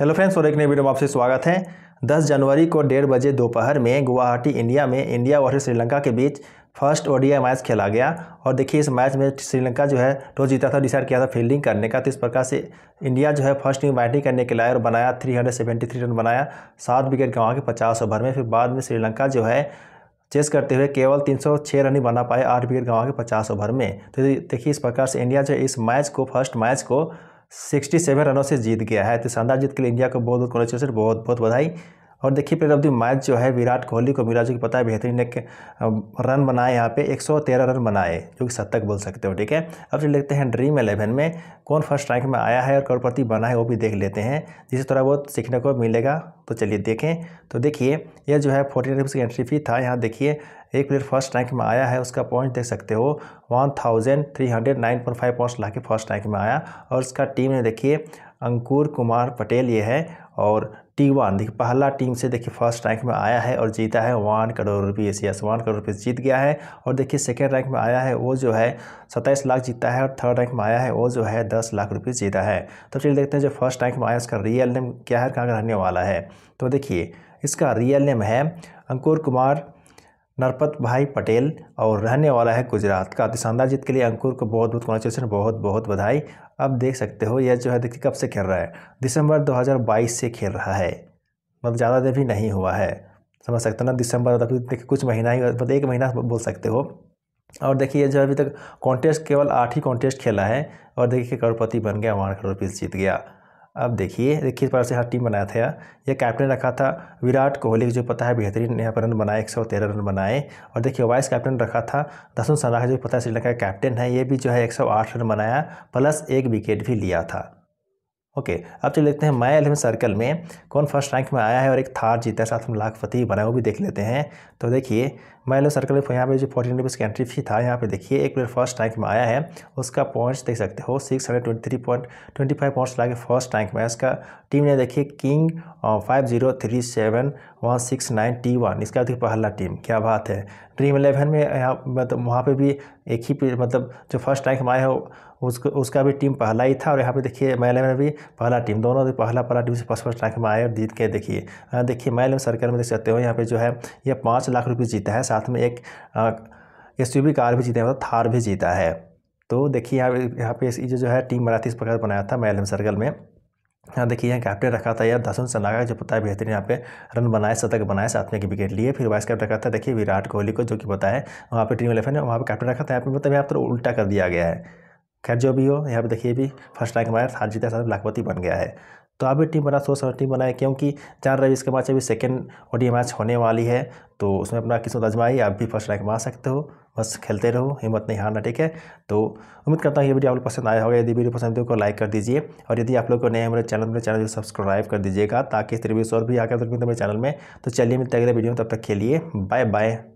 hello friends और एक नए वीडियो में आपसे स्वागत है 10 जनवरी को डेढ़ बजे दोपहर में गुवाहाटी इंडिया में इंडिया और श्रीलंका के बीच फर्स्ट ओडीआई मैच खेला गया और देखिए इस मैच में श्रीलंका जो है टॉस जीता था डिसाइड किया था फील्डिंग करने का तो इस प्रकार से इंडिया जो है फर्स्ट में बैटिंग करने के लिए और बनाया थ्री रन बनाया सात विकेट गंवा के पचास ओवर में फिर बाद में श्रीलंका जो है चेस करते हुए केवल 306 रन ही बना पाए आठ विकेट गंवा के पचास ओवर में तो देखिए इस प्रकार से इंडिया जो है इस मैच को फर्स्ट मैच को 67 रनों से जीत गया है तो शानदार जीत के लिए इंडिया को बहुत बहुत कॉन्ग्रेचुलेसन बहुत बहुत बधाई और देखिए प्लेयर ऑफ द मैच जो है विराट कोहली को मिला जो कि पता है बेहतरीन एक रन बनाए यहाँ पे 113 रन बनाए जो कि शतक बोल सकते हो ठीक है अब चलिए देखते हैं ड्रीम एलेवन में कौन फर्स्ट रैंक में आया है और करोड़पति बना है वो भी देख लेते हैं जिसे थोड़ा बहुत सीखने को मिलेगा तो चलिए देखें तो देखिए यह जो है फोर्टीन रुपीज़ की एंट्री फी था यहाँ देखिए एक प्लेयर फर्स्ट रैंक में आया है उसका पॉइंट देख सकते हो one thousand three hundred nine point five points ला के फर्स्ट रैंक में आया और उसका टीम ने देखिए अंकुर कुमार पटेल ये है और टी वन देखिए पहला टीम से देखिए फर्स्ट रैंक में आया है और जीता है वन करोड़ रुपये यस वन करोड़ रुपये जीत गया है और देखिए सेकेंड रैंक में आया है वो जो है सत्ताईस लाख जीता है और थर्ड रैंक में आया है वो जो है दस लाख रुपये जीता है तो चलिए देखते हैं जो फर्स्ट रैंक में आया उसका रियल नेम क्या है कहाँ का रहने वाला है तो देखिए इसका रियल नेम है अंकुर कुमार नरपत भाई पटेल और रहने वाला है गुजरात का अति शानदार जीत के लिए अंकुर को बहुत बहुत कॉन्ग्रेचुलेसन बहुत बहुत बधाई अब देख सकते हो यह जो है देखिए कब से खेल रहा है दिसंबर 2022 से खेल रहा है मतलब ज़्यादा देर भी नहीं हुआ है समझ सकते हो ना दिसंबर मतलब देखिए कुछ महीना ही मतलब एक महीना बोल सकते हो और देखिए यह जो अभी तक कॉन्टेस्ट केवल आठ ही कॉन्टेस्ट खेला है और देखिए करोड़पति बन गया वहाँ करोड़ रुपीज़ जीत गया अब देखिए देखिए इस बार से हर टीम बनाया था यह कैप्टन रखा था विराट कोहली जो पता है बेहतरीन यहाँ पर रन बनाए एक सौ तेरह रन बनाए और देखिए वाइस कैप्टन रखा था दसुन सलाह जो पता है श्रीलंका का कैप्टन है ये भी जो है एक सौ आठ रन बनाया प्लस एक विकेट भी लिया था ओके अब चलिए देखते हैं माया एलिमेंट सर्कल में कौन फर्स्ट रैंक में आया है और एक थार जीता है साथ में लाख फतेह बना है वो भी देख लेते हैं तो देखिए माया एलिमेंट सर्कल में यहाँ पे जो फोर्टीन रुपीज़ की एंट्री फी था यहाँ पे देखिए एक प्लेयर फर्स्ट रैंक में आया है उसका पॉइंट्स देख सकते हो six hundred twenty three point twenty five points लाके फर्स्ट रैंक में उसका टीम ने देखिए king five zero three seven one six nine T one इसका देखिए पहला टीम क्या बात है ड्रीम इलेवन में यहाँ मतलब वहाँ पर भी एक ही मतलब जो फर्स्ट रैंक हमारे हो उसको उसका भी टीम पहला ही था और यहाँ पे देखिए मैल में भी पहला टीम दोनों तो पहला पहला टीम से फर्स्ट फर्स्ट रैंक में आए और जीत के देखिए हाँ, देखिए मैल में सर्कल में देख सकते हो यहाँ पे जो है ये पाँच लाख रुपये जीता है साथ में एक एस कार भी जीता है मतलब थार भी जीता है तो देखिए यहाँ यहाँ पे ये जो है टीम बना इस प्रकार बनाया था मैलम सर्कल में यहाँ देखिए यहाँ कैप्टन रखा था यार से सनागा जो पता है बेहतरीन यहाँ पे रन बनाए शतक बनाए साथ में विकेट लिए फिर वाइस कैप्टन रखा था देखिए विराट कोहली को जो कि पता है वहाँ पे टीम इलेवन है वहाँ पे कैप्टन रखा था यहाँ पे मतलब यहाँ पर उल्टा कर दिया गया है खैर जो भी हो यहाँ पे देखिए भी फर्स्ट रैंक मारे हार जीता साथ लाखपति बन गया है तो आप भी टीम बना सोच समझ टीम बनाए क्योंकि जान रवि इसके बाद अभी सेकेंड ओडीआई मैच होने वाली है तो उसमें अपना किस्मत आजमाई आप भी फर्स्ट रैंक मार सकते हो बस खेलते रहो हिम्मत नहीं हारना ठीक है तो उम्मीद करता हूँ ये वीडियो आप लोग पसंद आया होगा यदि वीडियो पसंद को तो लाइक कर दीजिए और यदि आप लोग को नए हमारे चैनल मेरे चैनल को सब्सक्राइब कर दीजिएगा ताकि इस और भी आकर मेरे चैनल में तो चलिए मिलते अगले वीडियो में तब तक खेलिए बाय बाय